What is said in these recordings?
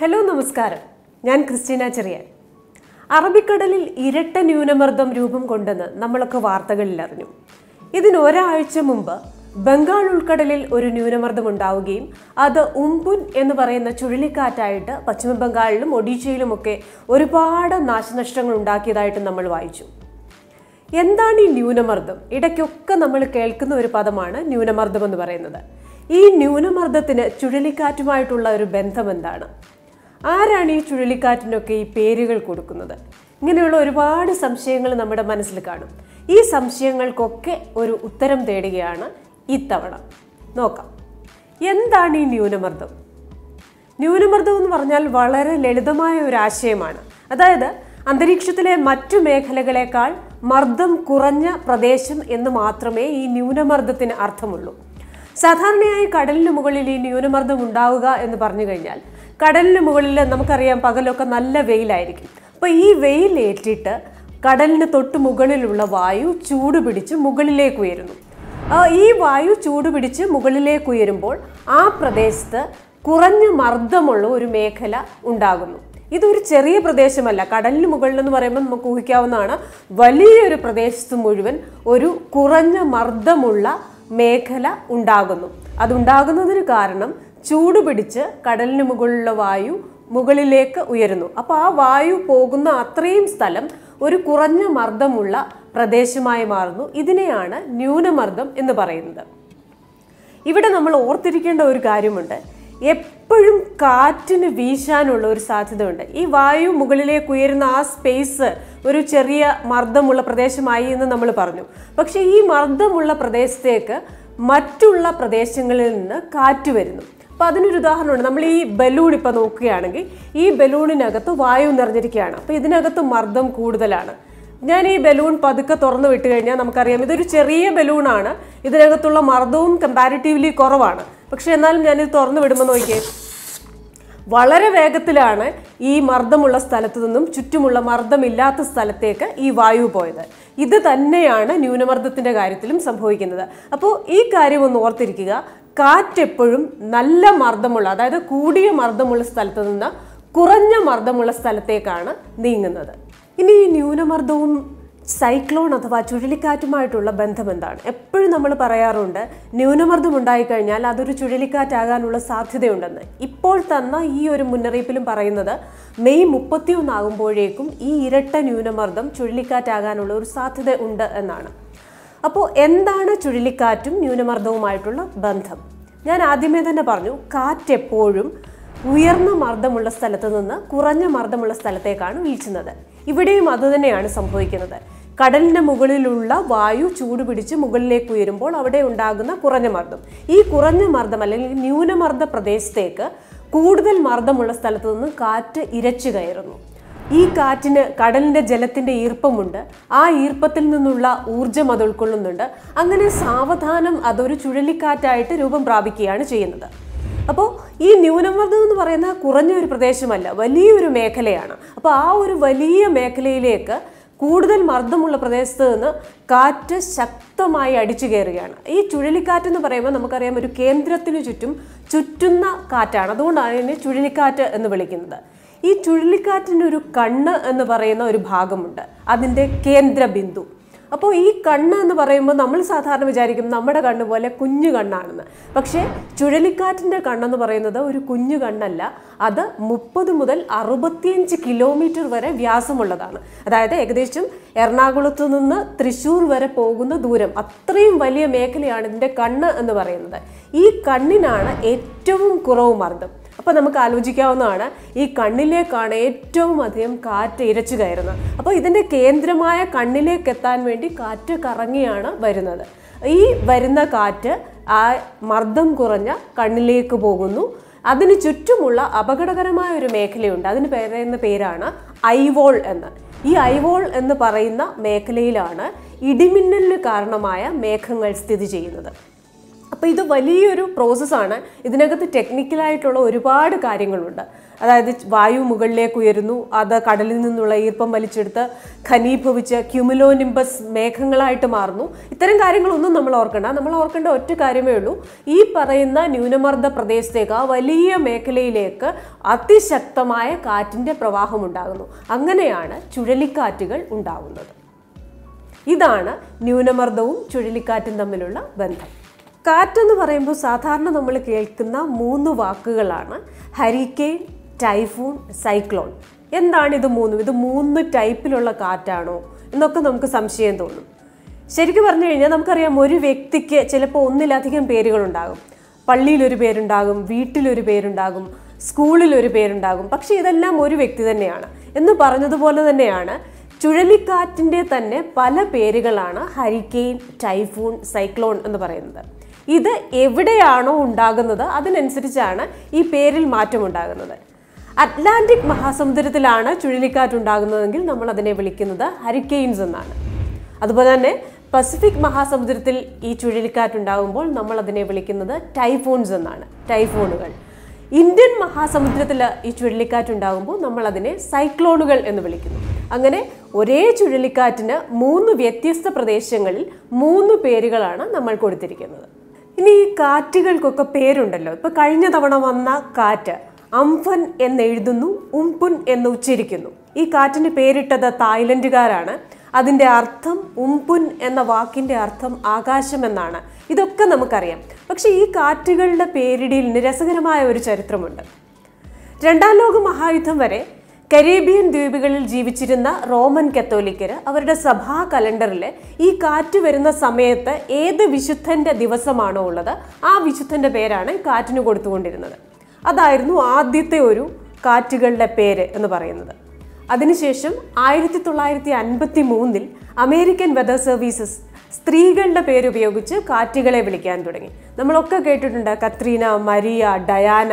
hello നമസ്കാരം ഞാൻ Christina Cherian അറബിക്കടലിൽ ഇരട്ട ന്യൂനമർദ്ദം രൂപം കൊണ്ടെന്ന് നമ്മളൊക്കെ വാർത്തകളിൽ അറിഞ്ഞു ഇതിനൊരാഴ്ച മുമ്പ് ബംഗാൾ ഉൾക്കടലിൽ ഒരു ന്യൂനമർദ്ദം ഉണ്ടാവുകയും അത് ഉംപുൻ എന്ന് പറയുന്ന ചുഴലിക്കാറ്റായിട്ട് പശ്ചിമബംഗാളിലും ഒഡീഷയിലുമൊക്കെ ഒരുപാട് നാശനഷ്ടങ്ങൾ ഉണ്ടാക്കിയതായിട്ട് നമ്മൾ വായിച്ചു എന്താണ് ഈ ന്യൂനമർദ്ദം ഇടയ്ക്കൊക്കെ നമ്മൾ കേൾക്കുന്ന ഒരു പദമാണ് ന്യൂനമർദ്ദം എന്ന് പറയുന്നത് ഈ ന്യൂനമർദ്ദത്തിന് ചുഴലിക്കാറ്റുമായിട്ടുള്ള ഒരു ബന്ധം എന്താണ് ആരാണ് ഈ ചുഴലിക്കാറ്റിനൊക്കെ ഈ പേരുകൾ കൊടുക്കുന്നത് ഇങ്ങനെയുള്ള ഒരുപാട് സംശയങ്ങൾ നമ്മുടെ മനസ്സിൽ കാണും ഈ സംശയങ്ങൾക്കൊക്കെ ഒരു ഉത്തരം തേടുകയാണ് ഇത്തവണ നോക്കാം എന്താണ് ഈ ന്യൂനമർദ്ദം ന്യൂനമർദ്ദം എന്ന് പറഞ്ഞാൽ വളരെ ലളിതമായ ഒരു ആശയമാണ് അതായത് അന്തരീക്ഷത്തിലെ മറ്റു മേഖലകളെക്കാൾ മർദ്ദം കുറഞ്ഞ പ്രദേശം എന്ന് മാത്രമേ ഈ ന്യൂനമർദ്ദത്തിന് അർത്ഥമുള്ളൂ സാധാരണയായി കടലിന് മുകളിൽ ഈ ന്യൂനമർദ്ദം ഉണ്ടാവുക എന്ന് പറഞ്ഞു കഴിഞ്ഞാൽ കടലിന് മുകളിൽ നമുക്കറിയാം പകലൊക്കെ നല്ല വെയിലായിരിക്കും അപ്പോൾ ഈ വെയിലേറ്റിട്ട് കടലിന് തൊട്ട് മുകളിലുള്ള വായു ചൂട് പിടിച്ച് മുകളിലേക്ക് ഉയരുന്നു ഈ വായു ചൂട് പിടിച്ച് മുകളിലേക്ക് ഉയരുമ്പോൾ ആ പ്രദേശത്ത് കുറഞ്ഞ മർദ്ദമുള്ള ഒരു മേഖല ഉണ്ടാകുന്നു ഇതൊരു ചെറിയ പ്രദേശമല്ല കടലിന് മുകളിൽ എന്ന് പറയുമ്പോൾ നമുക്ക് ഊഹിക്കാവുന്നതാണ് വലിയൊരു പ്രദേശത്ത് മുഴുവൻ ഒരു കുറഞ്ഞ മർദ്ദമുള്ള മേഖല ഉണ്ടാകുന്നു അതുണ്ടാകുന്നതിന് കാരണം ചൂട് പിടിച്ച് കടലിന് മുകളിലുള്ള വായു മുകളിലേക്ക് ഉയരുന്നു അപ്പോൾ ആ വായു പോകുന്ന അത്രയും സ്ഥലം ഒരു കുറഞ്ഞ മർദ്ദമുള്ള പ്രദേശമായി മാറുന്നു ഇതിനെയാണ് ന്യൂനമർദ്ദം എന്ന് പറയുന്നത് ഇവിടെ നമ്മൾ ഓർത്തിരിക്കേണ്ട ഒരു കാര്യമുണ്ട് എപ്പോഴും കാറ്റിന് വീശാനുള്ള ഒരു സാധ്യതയുണ്ട് ഈ വായു മുകളിലേക്ക് ഉയരുന്ന ആ സ്പേസ് ഒരു ചെറിയ മർദ്ദമുള്ള പ്രദേശമായി എന്ന് നമ്മൾ പറഞ്ഞു പക്ഷേ ഈ മർദ്ദമുള്ള പ്രദേശത്തേക്ക് മറ്റുള്ള പ്രദേശങ്ങളിൽ നിന്ന് കാറ്റ് വരുന്നു അപ്പോൾ അതിനൊരു ഉദാഹരണമുണ്ട് നമ്മൾ ഈ ബലൂൺ ഇപ്പോൾ നോക്കുകയാണെങ്കിൽ ഈ ബലൂണിനകത്ത് വായു നിറഞ്ഞിരിക്കുകയാണ് അപ്പോൾ ഇതിനകത്ത് മർദ്ദം കൂടുതലാണ് ഞാൻ ഈ ബലൂൺ പതുക്കെ തുറന്നു വിട്ട് കഴിഞ്ഞാൽ നമുക്കറിയാം ഇതൊരു ചെറിയ ബലൂണാണ് ഇതിനകത്തുള്ള മർദ്ദവും കമ്പാരിറ്റീവ്ലി കുറവാണ് പക്ഷേ എന്നാലും ഞാനിത് തുറന്നു വിടുമ്പോൾ നോക്കിയേ വളരെ വേഗത്തിലാണ് ഈ മർദ്ദമുള്ള സ്ഥലത്തു നിന്നും ചുറ്റുമുള്ള മർദ്ദമില്ലാത്ത സ്ഥലത്തേക്ക് ഈ വായു പോയത് ഇത് തന്നെയാണ് ന്യൂനമർദ്ദത്തിൻ്റെ കാര്യത്തിലും സംഭവിക്കുന്നത് അപ്പോൾ ഈ കാര്യം ഒന്ന് ഓർത്തിരിക്കുക കാറ്റെപ്പോഴും നല്ല മർദ്ദമുള്ള അതായത് കൂടിയ മർദ്ദമുള്ള സ്ഥലത്ത് നിന്ന് കുറഞ്ഞ മർദ്ദമുള്ള സ്ഥലത്തേക്കാണ് നീങ്ങുന്നത് ഇനി ഈ ന്യൂനമർദ്ദവും സൈക്ലോൺ അഥവാ ചുഴലിക്കാറ്റുമായിട്ടുള്ള ബന്ധം എന്താണ് എപ്പോഴും നമ്മൾ പറയാറുണ്ട് ന്യൂനമർദ്ദം ഉണ്ടായിക്കഴിഞ്ഞാൽ അതൊരു ചുഴലിക്കാറ്റാകാനുള്ള സാധ്യതയുണ്ടെന്ന് ഇപ്പോൾ തന്ന ഈ ഒരു മുന്നറിയിപ്പിലും പറയുന്നത് മെയ് മുപ്പത്തിയൊന്നാകുമ്പോഴേക്കും ഈ ഇരട്ട ന്യൂനമർദ്ദം ചുഴലിക്കാറ്റാകാനുള്ള ഒരു സാധ്യത ഉണ്ട് എന്നാണ് അപ്പോൾ എന്താണ് ചുഴലിക്കാറ്റും ന്യൂനമർദ്ദവുമായിട്ടുള്ള ബന്ധം ഞാൻ ആദ്യമേ തന്നെ പറഞ്ഞു കാറ്റ് എപ്പോഴും ഉയർന്ന മർദ്ദമുള്ള സ്ഥലത്ത് നിന്ന് കുറഞ്ഞ മർദ്ദമുള്ള സ്ഥലത്തേക്കാണ് വീഴ്ചുന്നത് ഇവിടെയും അതുതന്നെയാണ് സംഭവിക്കുന്നത് കടലിന് മുകളിലുള്ള വായു ചൂടുപിടിച്ച് മുകളിലേക്ക് ഉയരുമ്പോൾ അവിടെ ഉണ്ടാകുന്ന കുറഞ്ഞ മർദ്ദം ഈ കുറഞ്ഞ മർദ്ദം അല്ലെങ്കിൽ ന്യൂനമർദ്ദ പ്രദേശത്തേക്ക് കൂടുതൽ മർദ്ദമുള്ള സ്ഥലത്തു നിന്ന് കാറ്റ് ഇരച്ചു കയറുന്നു ഈ കാറ്റിന് കടലിന്റെ ജലത്തിന്റെ ഈർപ്പമുണ്ട് ആ ഈർപ്പത്തിൽ നിന്നുള്ള ഊർജം അത് ഉൾക്കൊള്ളുന്നുണ്ട് അങ്ങനെ സാവധാനം അതൊരു ചുഴലിക്കാറ്റായിട്ട് രൂപം പ്രാപിക്കുകയാണ് ചെയ്യുന്നത് അപ്പോൾ ഈ ന്യൂനമർദ്ദം എന്ന് പറയുന്ന കുറഞ്ഞ ഒരു പ്രദേശമല്ല വലിയൊരു മേഖലയാണ് അപ്പോൾ ആ ഒരു വലിയ മേഖലയിലേക്ക് കൂടുതൽ മർദ്ദമുള്ള പ്രദേശത്ത് നിന്ന് കാറ്റ് ശക്തമായി അടിച്ചു കയറുകയാണ് ഈ ചുഴലിക്കാറ്റ് എന്ന് പറയുമ്പോൾ നമുക്കറിയാം ഒരു കേന്ദ്രത്തിനു ചുറ്റും ചുറ്റുന്ന കാറ്റാണ് അതുകൊണ്ടാണ് ഇതിനെ ചുഴലിക്കാറ്റ് എന്ന് വിളിക്കുന്നത് ഈ ചുഴലിക്കാറ്റിൻ്റെ ഒരു കണ്ണ് എന്ന് പറയുന്ന ഒരു ഭാഗമുണ്ട് അതിൻ്റെ കേന്ദ്ര ബിന്ദു അപ്പോൾ ഈ കണ്ണ് എന്ന് പറയുമ്പോൾ നമ്മൾ സാധാരണ വിചാരിക്കും നമ്മുടെ കണ്ണ് പോലെ കുഞ്ഞു കണ്ണാണെന്ന് പക്ഷേ ചുഴലിക്കാറ്റിൻ്റെ കണ്ണെന്ന് പറയുന്നത് ഒരു കുഞ്ഞു കണ്ണല്ല അത് മുപ്പത് മുതൽ അറുപത്തിയഞ്ച് കിലോമീറ്റർ വരെ വ്യാസമുള്ളതാണ് അതായത് ഏകദേശം എറണാകുളത്ത് നിന്ന് തൃശ്ശൂർ വരെ പോകുന്ന ദൂരം അത്രയും വലിയ മേഖലയാണ് ഇതിൻ്റെ കണ്ണ് എന്ന് പറയുന്നത് ഈ കണ്ണിനാണ് ഏറ്റവും കുറവ് മർദ്ദം അപ്പോൾ നമുക്ക് ആലോചിക്കാവുന്നതാണ് ഈ കണ്ണിലേക്കാണ് ഏറ്റവും അധികം കാറ്റ് ഇരച്ചു കയറുന്നത് അപ്പോൾ ഇതിൻ്റെ കേന്ദ്രമായ കണ്ണിലേക്ക് എത്താൻ വേണ്ടി കാറ്റ് കറങ്ങിയാണ് വരുന്നത് ഈ വരുന്ന കാറ്റ് ആ മർദ്ദം കുറഞ്ഞ കണ്ണിലേക്ക് പോകുന്നു അതിന് ചുറ്റുമുള്ള അപകടകരമായ ഒരു മേഖലയുണ്ട് അതിന് പേരുന്ന പേരാണ് ഐവോൾ എന്ന് ഈ ഐവോൾ എന്ന് പറയുന്ന മേഖലയിലാണ് ഇടിമിന്നലിന് കാരണമായ മേഘങ്ങൾ സ്ഥിതി ചെയ്യുന്നത് അപ്പോൾ ഇത് വലിയൊരു പ്രോസസ്സാണ് ഇതിനകത്ത് ടെക്നിക്കലായിട്ടുള്ള ഒരുപാട് കാര്യങ്ങളുണ്ട് അതായത് വായു മുകളിലേക്ക് ഉയരുന്നു അത് കടലിൽ നിന്നുള്ള ഈർപ്പം വലിച്ചെടുത്ത് ഖനീഭവിച്ച് ക്യുമുലോനിംബസ് മേഘങ്ങളായിട്ട് മാറുന്നു ഇത്തരം കാര്യങ്ങളൊന്നും നമ്മൾ ഓർക്കണ്ട നമ്മൾ ഓർക്കേണ്ട ഒറ്റ കാര്യമേ ഉള്ളൂ ഈ പറയുന്ന ന്യൂനമർദ്ദ പ്രദേശത്തേക്ക് ആ വലിയ മേഖലയിലേക്ക് അതിശക്തമായ കാറ്റിൻ്റെ പ്രവാഹം ഉണ്ടാകുന്നു അങ്ങനെയാണ് ചുഴലിക്കാറ്റുകൾ ഉണ്ടാകുന്നത് ഇതാണ് ന്യൂനമർദ്ദവും ചുഴലിക്കാറ്റും തമ്മിലുള്ള ബന്ധം കാറ്റെന്ന് പറയുമ്പോൾ സാധാരണ നമ്മൾ കേൾക്കുന്ന മൂന്ന് വാക്കുകളാണ് ഹരിക്കെയിൻ ടൈഫൂൺ സൈക്ലോൺ എന്താണ് ഇത് മൂന്നും ഇത് മൂന്ന് ടൈപ്പിലുള്ള കാറ്റാണോ എന്നൊക്കെ നമുക്ക് സംശയം തോന്നും ശരിക്കും പറഞ്ഞു കഴിഞ്ഞാൽ നമുക്കറിയാം ഒരു വ്യക്തിക്ക് ചിലപ്പോൾ ഒന്നിലധികം പേരുകളുണ്ടാകും പള്ളിയിലൊരു പേരുണ്ടാകും വീട്ടിലൊരു പേരുണ്ടാകും സ്കൂളിലൊരു പേരുണ്ടാകും പക്ഷേ ഇതെല്ലാം ഒരു വ്യക്തി തന്നെയാണ് എന്ന് പറഞ്ഞതുപോലെ തന്നെയാണ് ചുഴലിക്കാറ്റിൻ്റെ തന്നെ പല പേരുകളാണ് ഹരിക്കെയിൻ ടൈഫൂൺ സൈക്ലോൺ എന്ന് പറയുന്നത് ഇത് എവിടെയാണോ ഉണ്ടാകുന്നത് അതിനനുസരിച്ചാണ് ഈ പേരിൽ മാറ്റം ഉണ്ടാകുന്നത് അറ്റ്ലാന്റിക് മഹാസമുദ്രത്തിലാണ് ചുഴലിക്കാറ്റ് ഉണ്ടാകുന്നതെങ്കിൽ നമ്മൾ അതിനെ വിളിക്കുന്നത് ഹരിക്കെയിൻസ് എന്നാണ് അതുപോലെ തന്നെ പസഫിക് മഹാസമുദ്രത്തിൽ ഈ ചുഴലിക്കാറ്റ് ഉണ്ടാകുമ്പോൾ നമ്മൾ അതിനെ വിളിക്കുന്നത് ടൈഫോൺസ് എന്നാണ് ടൈഫോണുകൾ ഇന്ത്യൻ മഹാസമുദ്രത്തിൽ ഈ ചുഴലിക്കാറ്റ് ഉണ്ടാകുമ്പോൾ നമ്മൾ അതിനെ സൈക്ലോണുകൾ എന്ന് വിളിക്കുന്നു അങ്ങനെ ഒരേ ചുഴലിക്കാറ്റിന് മൂന്ന് വ്യത്യസ്ത പ്രദേശങ്ങളിൽ മൂന്ന് പേരുകളാണ് നമ്മൾ കൊടുത്തിരിക്കുന്നത് ഇനി ഈ കാറ്റുകൾക്കൊക്കെ പേരുണ്ടല്ലോ ഇപ്പൊ കഴിഞ്ഞ തവണ വന്ന കാറ്റ് അംഫൻ എന്നെഴുതുന്നു ഉംപുൻ എന്ന് ഉച്ചരിക്കുന്നു ഈ കാറ്റിന് പേരിട്ടത് തായ്ലൻഡുകാരാണ് അതിൻ്റെ അർത്ഥം ഉംപുൻ എന്ന വാക്കിൻ്റെ അർത്ഥം ആകാശം എന്നാണ് ഇതൊക്കെ നമുക്കറിയാം പക്ഷേ ഈ കാറ്റുകളുടെ പേരിടിയിൽ രസകരമായ ഒരു ചരിത്രമുണ്ട് രണ്ടാം ലോക മഹായുദ്ധം വരെ കരീബിയൻ ദ്വീപുകളിൽ ജീവിച്ചിരുന്ന റോമൻ കത്തോലിക്കര് അവരുടെ സഭാ കലണ്ടറിൽ ഈ കാറ്റ് വരുന്ന സമയത്ത് ഏത് വിശുദ്ധന്റെ ദിവസമാണോ ഉള്ളത് ആ വിശുദ്ധന്റെ പേരാണ് കാറ്റിന് കൊടുത്തുകൊണ്ടിരുന്നത് അതായിരുന്നു ആദ്യത്തെ ഒരു കാറ്റുകളുടെ പേര് എന്ന് പറയുന്നത് അതിനുശേഷം ആയിരത്തി തൊള്ളായിരത്തി അൻപത്തി മൂന്നിൽ അമേരിക്കൻ വെതർ സർവീസസ് സ്ത്രീകളുടെ പേരുപയോഗിച്ച് കാറ്റുകളെ വിളിക്കാൻ തുടങ്ങി നമ്മളൊക്കെ കേട്ടിട്ടുണ്ട് കത്രീന മരിയ ഡയാന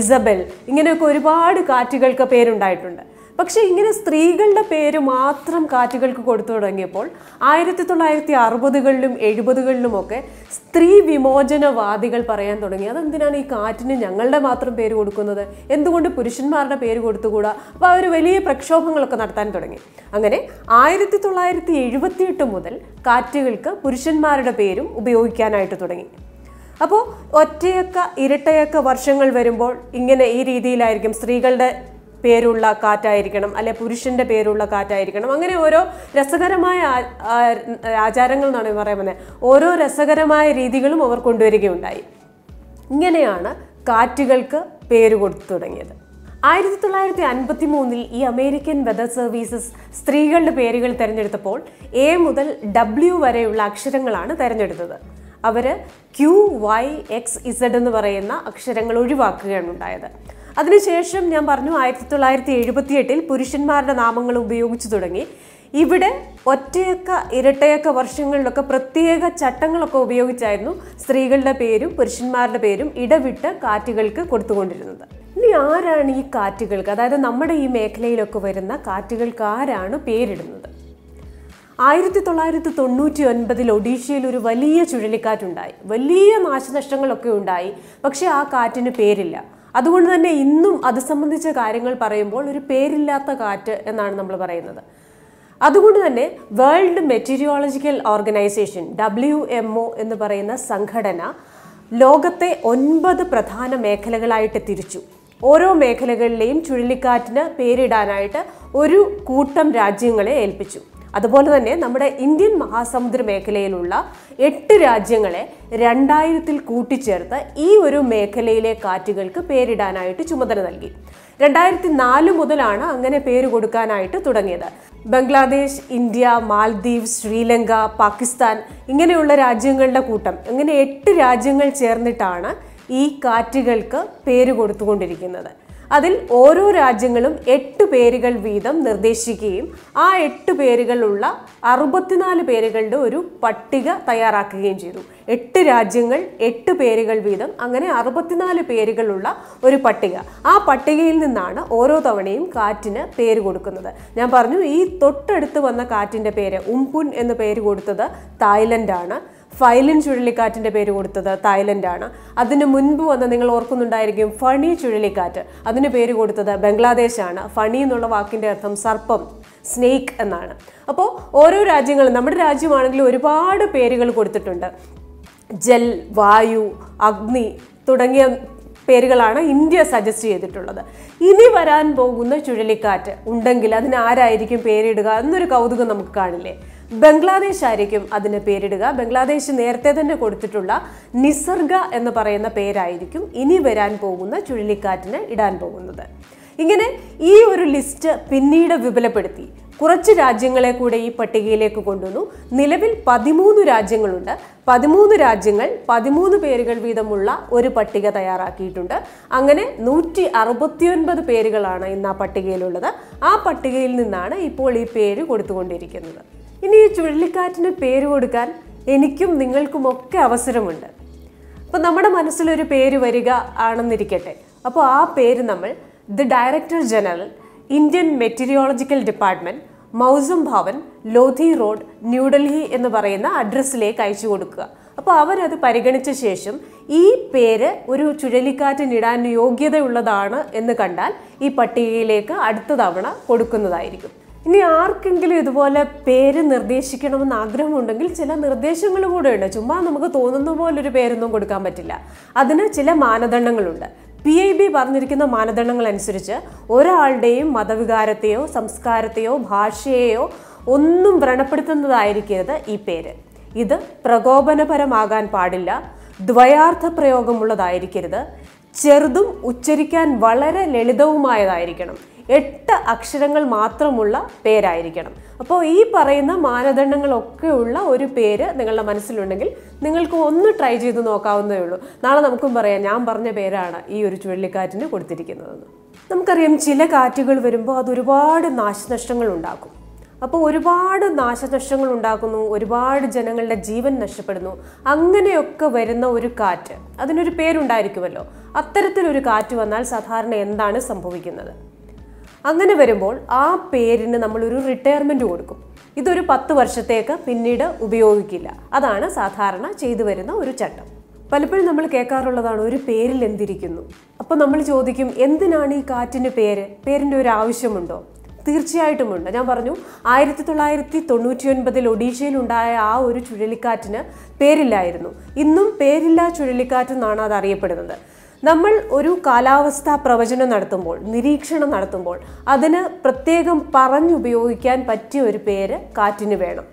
ഇസബൽ ഇങ്ങനെയൊക്കെ ഒരുപാട് കാറ്റുകൾക്ക് പേരുണ്ടായിട്ടുണ്ട് പക്ഷേ ഇങ്ങനെ സ്ത്രീകളുടെ പേര് മാത്രം കാറ്റുകൾക്ക് കൊടുത്തു തുടങ്ങിയപ്പോൾ ആയിരത്തി തൊള്ളായിരത്തി അറുപതുകളിലും എഴുപതുകളിലുമൊക്കെ സ്ത്രീ വിമോചനവാദികൾ പറയാൻ തുടങ്ങി അതെന്തിനാണ് ഈ കാറ്റിന് ഞങ്ങളുടെ മാത്രം പേര് കൊടുക്കുന്നത് എന്തുകൊണ്ട് പുരുഷന്മാരുടെ പേര് കൊടുത്തുകൂടാ അപ്പോൾ അവർ വലിയ പ്രക്ഷോഭങ്ങളൊക്കെ നടത്താൻ തുടങ്ങി അങ്ങനെ ആയിരത്തി തൊള്ളായിരത്തി എഴുപത്തിയെട്ട് മുതൽ കാറ്റുകൾക്ക് പുരുഷന്മാരുടെ പേരും ഉപയോഗിക്കാനായിട്ട് തുടങ്ങി അപ്പോൾ ഒറ്റയൊക്കെ ഇരട്ടയൊക്കെ വർഷങ്ങൾ വരുമ്പോൾ ഇങ്ങനെ ഈ രീതിയിലായിരിക്കും സ്ത്രീകളുടെ പേരുള്ള കാറ്റായിരിക്കണം അല്ലെ പുരുഷന്റെ പേരുള്ള കാറ്റായിരിക്കണം അങ്ങനെ ഓരോ രസകരമായ ആചാരങ്ങൾ എന്നാണ് പറയുന്നത് ഓരോ രസകരമായ രീതികളും അവർ കൊണ്ടുവരികയുണ്ടായി ഇങ്ങനെയാണ് കാറ്റുകൾക്ക് പേര് കൊടുത്തു തുടങ്ങിയത് ആയിരത്തി തൊള്ളായിരത്തി അൻപത്തി മൂന്നിൽ ഈ അമേരിക്കൻ വെതർ സർവീസസ് സ്ത്രീകളുടെ പേരുകൾ തിരഞ്ഞെടുത്തപ്പോൾ എ മുതൽ ഡബ്ല്യു വരെയുള്ള അക്ഷരങ്ങളാണ് തിരഞ്ഞെടുത്തത് അവർ ക്യു വൈ എക്സ് ഇസഡ് എന്ന് പറയുന്ന അക്ഷരങ്ങൾ ഒഴിവാക്കുകയാണ് ഉണ്ടായത് അതിനുശേഷം ഞാൻ പറഞ്ഞു ആയിരത്തി തൊള്ളായിരത്തി എഴുപത്തി എട്ടിൽ പുരുഷന്മാരുടെ നാമങ്ങൾ ഉപയോഗിച്ചു തുടങ്ങി ഇവിടെ ഒറ്റയക്ക ഇരട്ടയക്ക വർഷങ്ങളിലൊക്കെ പ്രത്യേക ചട്ടങ്ങളൊക്കെ ഉപയോഗിച്ചായിരുന്നു സ്ത്രീകളുടെ പേരും പുരുഷന്മാരുടെ പേരും ഇടവിട്ട് കാറ്റുകൾക്ക് കൊടുത്തുകൊണ്ടിരുന്നത് ഇനി ആരാണ് ഈ കാറ്റുകൾക്ക് അതായത് നമ്മുടെ ഈ മേഖലയിലൊക്കെ വരുന്ന കാറ്റുകൾക്ക് ആരാണ് പേരിടുന്നത് ആയിരത്തി തൊള്ളായിരത്തി തൊണ്ണൂറ്റി ഒൻപതിൽ ഒഡീഷയിൽ ഒരു വലിയ ചുഴലിക്കാറ്റുണ്ടായി വലിയ നാശനഷ്ടങ്ങളൊക്കെ ഉണ്ടായി പക്ഷേ ആ കാറ്റിന് പേരില്ല അതുകൊണ്ട് തന്നെ ഇന്നും അത് സംബന്ധിച്ച കാര്യങ്ങൾ പറയുമ്പോൾ ഒരു പേരില്ലാത്ത കാറ്റ് എന്നാണ് നമ്മൾ പറയുന്നത് അതുകൊണ്ട് തന്നെ world meteorological organisation W M O എന്ന് പറയുന്ന സംഘടന ലോകത്തെ ഒൻപത് പ്രധാന മേഖലകളായിട്ട് തിരിച്ചു ഓരോ മേഖലകളിലെയും ചുഴലിക്കാറ്റിന് പേരിടാനായിട്ട് ഒരു കൂട്ടം രാജ്യങ്ങളെ ഏൽപ്പിച്ചു അതുപോലെ തന്നെ നമ്മുടെ ഇന്ത്യൻ മഹാസമുദ്ര മേഖലയിലുള്ള എട്ട് രാജ്യങ്ങളെ രണ്ടായിരത്തിൽ കൂട്ടിച്ചേർത്ത് ഈ ഒരു മേഖലയിലെ കാറ്റുകൾക്ക് പേരിടാനായിട്ട് ചുമതല നൽകി രണ്ടായിരത്തി നാല് മുതലാണ് അങ്ങനെ പേര് കൊടുക്കാനായിട്ട് തുടങ്ങിയത് ബംഗ്ലാദേശ് ഇന്ത്യ മാൽദ്വീപ് ശ്രീലങ്ക പാകിസ്ഥാൻ ഇങ്ങനെയുള്ള രാജ്യങ്ങളുടെ കൂട്ടം അങ്ങനെ എട്ട് രാജ്യങ്ങൾ ചേർന്നിട്ടാണ് ഈ കാറ്റുകൾക്ക് പേര് കൊടുത്തുകൊണ്ടിരിക്കുന്നത് അതിൽ ഓരോ രാജ്യങ്ങളും എട്ട് പേരുകൾ വീതം നിർദ്ദേശിക്കുകയും ആ എട്ട് പേരുകളുള്ള അറുപത്തിനാല് പേരുകളുടെ ഒരു പട്ടിക തയ്യാറാക്കുകയും ചെയ്തു എട്ട് രാജ്യങ്ങൾ എട്ട് പേരുകൾ വീതം അങ്ങനെ അറുപത്തിനാല് പേരുകളുള്ള ഒരു പട്ടിക ആ പട്ടികയിൽ നിന്നാണ് ഓരോ തവണയും കാറ്റിന് പേര് കൊടുക്കുന്നത് ഞാൻ പറഞ്ഞു ഈ തൊട്ടടുത്ത് വന്ന കാറ്റിൻ്റെ പേര് ഉംപുൻ എന്ന് പേര് കൊടുത്തത് തായ്ലൻഡാണ് ഫൈലിൻ ചുഴലിക്കാറ്റിൻ്റെ പേര് കൊടുത്തത് തായ്ലൻഡാണ് അതിന് മുൻപ് വന്ന് നിങ്ങൾ ഓർക്കുന്നുണ്ടായിരിക്കും ഫണി ചുഴലിക്കാറ്റ് അതിന് പേര് കൊടുത്തത് ബംഗ്ലാദേശാണ് ഫണി എന്നുള്ള വാക്കിൻ്റെ അർത്ഥം സർപ്പം സ്നേക്ക് എന്നാണ് അപ്പോൾ ഓരോ രാജ്യങ്ങളും നമ്മുടെ രാജ്യമാണെങ്കിലും ഒരുപാട് പേരുകൾ കൊടുത്തിട്ടുണ്ട് ജൽ വായു അഗ്നി തുടങ്ങിയ പേരുകളാണ് ഇന്ത്യ സജസ്റ്റ് ചെയ്തിട്ടുള്ളത് ഇനി വരാൻ പോകുന്ന ചുഴലിക്കാറ്റ് ഉണ്ടെങ്കിൽ അതിന് ആരായിരിക്കും പേരിടുക എന്നൊരു കൗതുകം നമുക്ക് കാണില്ലേ ബംഗ്ലാദേശ് ആയിരിക്കും അതിന് പേരിടുക ബംഗ്ലാദേശ് നേരത്തെ തന്നെ കൊടുത്തിട്ടുള്ള നിസർഗ എന്ന് പറയുന്ന പേരായിരിക്കും ഇനി വരാൻ പോകുന്ന ചുഴലിക്കാറ്റിന് ഇടാൻ പോകുന്നത് ഇങ്ങനെ ഈ ഒരു ലിസ്റ്റ് പിന്നീട് വിപുലപ്പെടുത്തി കുറച്ച് രാജ്യങ്ങളെ കൂടെ ഈ പട്ടികയിലേക്ക് കൊണ്ടുവന്നു നിലവിൽ പതിമൂന്ന് രാജ്യങ്ങളുണ്ട് പതിമൂന്ന് രാജ്യങ്ങൾ പതിമൂന്ന് പേരുകൾ വീതമുള്ള ഒരു പട്ടിക തയ്യാറാക്കിയിട്ടുണ്ട് അങ്ങനെ നൂറ്റി അറുപത്തിയൊൻപത് പേരുകളാണ് ഇന്ന് ആ പട്ടികയിലുള്ളത് ആ പട്ടികയിൽ നിന്നാണ് ഇപ്പോൾ ഈ പേര് കൊടുത്തുകൊണ്ടിരിക്കുന്നത് ഇനി ഈ ചുഴലിക്കാറ്റിന് പേര് കൊടുക്കാൻ എനിക്കും നിങ്ങൾക്കുമൊക്കെ അവസരമുണ്ട് അപ്പോൾ നമ്മുടെ മനസ്സിലൊരു പേര് വരിക ആണെന്നിരിക്കട്ടെ അപ്പോൾ ആ പേര് നമ്മൾ the director general Indian meteorological department Mausam Bhavan Lodhi road New Delhi എന്ന് പറയുന്ന അഡ്രസ്സിലേക്ക് അയച്ചു കൊടുക്കുക അപ്പോൾ അവരത് പരിഗണിച്ച ശേഷം ഈ പേര് ഒരു ചുഴലിക്കാറ്റിനിടാൻ യോഗ്യതയുള്ളതാണ് എന്ന് കണ്ടാൽ ഈ പട്ടികയിലേക്ക് അടുത്ത തവണ കൊടുക്കുന്നതായിരിക്കും ഇനി ആർക്കെങ്കിലും ഇതുപോലെ പേര് നിർദ്ദേശിക്കണമെന്ന് ആഗ്രഹമുണ്ടെങ്കിൽ ചില നിർദ്ദേശങ്ങൾ കൂടെ ഉണ്ട് ചുമ്മാ നമുക്ക് തോന്നുന്ന പോലെ ഒരു പേരൊന്നും കൊടുക്കാൻ പറ്റില്ല അതിന് ചില മാനദണ്ഡങ്ങളുണ്ട് പി ഐ ബി പറഞ്ഞിരിക്കുന്ന മാനദണ്ഡങ്ങൾ അനുസരിച്ച് ഒരാളുടെയും മതവികാരത്തെയോ സംസ്കാരത്തെയോ ഭാഷയെയോ ഒന്നും വ്രണപ്പെടുത്തുന്നതായിരിക്കരുത് ഈ പേര് ഇത് പ്രകോപനപരമാകാൻ പാടില്ല ദ്വയാർത്ഥ പ്രയോഗമുള്ളതായിരിക്കരുത് ചെറുതും ഉച്ചരിക്കാൻ വളരെ ലളിതവുമായതായിരിക്കണം എട്ട് അക്ഷരങ്ങൾ മാത്രമുള്ള പേരായിരിക്കണം അപ്പോൾ ഈ പറയുന്ന മാനദണ്ഡങ്ങളൊക്കെയുള്ള ഒരു പേര് നിങ്ങളുടെ മനസ്സിലുണ്ടെങ്കിൽ നിങ്ങൾക്ക് ഒന്ന് ട്രൈ ചെയ്ത് നോക്കാവുന്നതേ ഉള്ളൂ നാളെ നമുക്കും പറയാം ഞാൻ പറഞ്ഞ പേരാണ് ഈ ഒരു ചുഴലിക്കാറ്റിന് കൊടുത്തിരിക്കുന്നതെന്ന് നമുക്കറിയാം ചില കാറ്റുകൾ വരുമ്പോൾ അത് ഒരുപാട് നാശനഷ്ടങ്ങൾ ഉണ്ടാക്കും അപ്പോൾ ഒരുപാട് നാശനഷ്ടങ്ങൾ ഉണ്ടാക്കുന്നു ഒരുപാട് ജനങ്ങളുടെ ജീവൻ നഷ്ടപ്പെടുന്നു അങ്ങനെയൊക്കെ വരുന്ന ഒരു കാറ്റ് അതിനൊരു പേരുണ്ടായിരിക്കുമല്ലോ അത്തരത്തിലൊരു കാറ്റ് വന്നാൽ സാധാരണ എന്താണ് സംഭവിക്കുന്നത് അങ്ങനെ വരുമ്പോൾ ആ പേരിന് നമ്മളൊരു റിട്ടയർമെൻറ്റ് കൊടുക്കും ഇതൊരു പത്ത് വർഷത്തേക്ക് പിന്നീട് ഉപയോഗിക്കില്ല അതാണ് സാധാരണ ചെയ്തു വരുന്ന ഒരു ചട്ടം പലപ്പോഴും നമ്മൾ കേൾക്കാറുള്ളതാണ് ഒരു പേരിൽ എന്തിരിക്കുന്നു അപ്പോൾ നമ്മൾ ചോദിക്കും എന്തിനാണ് ഈ കാറ്റിന് പേര് പേരിൻ്റെ ഒരു ആവശ്യമുണ്ടോ തീർച്ചയായിട്ടുമുണ്ട് ഞാൻ പറഞ്ഞു ആയിരത്തി തൊള്ളായിരത്തി തൊണ്ണൂറ്റി ഒൻപതിൽ ഒഡീഷയിൽ ഉണ്ടായ ആ ഒരു ചുഴലിക്കാറ്റിന് പേരില്ലായിരുന്നു ഇന്നും പേരില്ലാ ചുഴലിക്കാറ്റ് എന്നാണ് അത് അറിയപ്പെടുന്നത് നമ്മൾ ഒരു കാലാവസ്ഥാ പ്രവചനം നടത്തുമ്പോൾ നിരീക്ഷണം നടത്തുമ്പോൾ അതിന് പ്രത്യേകം പറഞ്ഞുപയോഗിക്കാൻ പറ്റിയ ഒരു പേര് കാറ്റിന് വേണം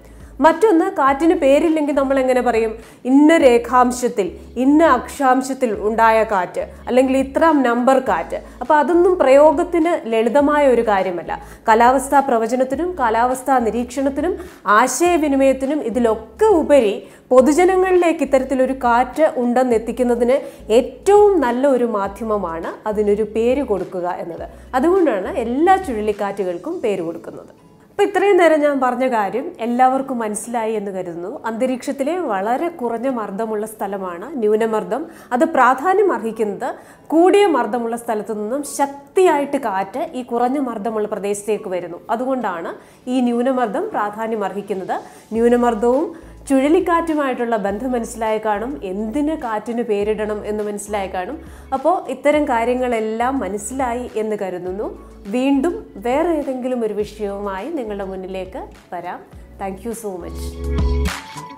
മറ്റൊന്ന് കാറ്റിന് പേരില്ലെങ്കിൽ നമ്മൾ എങ്ങനെ പറയും ഇന്ന രേഖാംശത്തിൽ ഇന്ന അക്ഷാംശത്തിൽ ഉണ്ടായ കാറ്റ് അല്ലെങ്കിൽ ഇത്ര നമ്പർ കാറ്റ് അപ്പോൾ അതൊന്നും പ്രയോഗത്തിന് ലളിതമായ ഒരു കാര്യമല്ല കാലാവസ്ഥാ പ്രവചനത്തിനും കാലാവസ്ഥാ നിരീക്ഷണത്തിനും ആശയവിനിമയത്തിനും ഇതിലൊക്കെ ഉപരി പൊതുജനങ്ങളിലേക്ക് ഇത്തരത്തിലൊരു കാറ്റ് ഉണ്ടെന്ന് എത്തിക്കുന്നതിന് ഏറ്റവും നല്ല ഒരു മാധ്യമമാണ് അതിനൊരു പേര് കൊടുക്കുക എന്നത് അതുകൊണ്ടാണ് എല്ലാ ചുഴലിക്കാറ്റുകൾക്കും പേര് കൊടുക്കുന്നത് അപ്പോൾ ഇത്രയും നേരം ഞാൻ പറഞ്ഞ കാര്യം എല്ലാവർക്കും മനസ്സിലായി എന്ന് കരുതുന്നു അന്തരീക്ഷത്തിലെ വളരെ കുറഞ്ഞ മർദ്ദമുള്ള സ്ഥലമാണ് ന്യൂനമർദ്ദം അത് പ്രാധാന്യം അർഹിക്കുന്നത് കൂടിയ മർദ്ദമുള്ള സ്ഥലത്തു നിന്നും ശക്തിയായിട്ട് കാറ്റ് ഈ കുറഞ്ഞ മർദ്ദമുള്ള പ്രദേശത്തേക്ക് വരുന്നു അതുകൊണ്ടാണ് ഈ ന്യൂനമർദ്ദം പ്രാധാന്യം അർഹിക്കുന്നത് ന്യൂനമർദ്ദവും ചുഴലിക്കാറ്റുമായിട്ടുള്ള ബന്ധം മനസ്സിലായി കാണും എന്തിന് കാറ്റിന് പേരിടണം എന്ന് മനസ്സിലായി കാണും അപ്പോൾ ഇത്തരം കാര്യങ്ങളെല്ലാം മനസ്സിലായി എന്ന് കരുതുന്നു വീണ്ടും വേറെ ഏതെങ്കിലും ഒരു വിഷയവുമായി നിങ്ങളുടെ മുന്നിലേക്ക് വരാം താങ്ക് സോ മച്ച്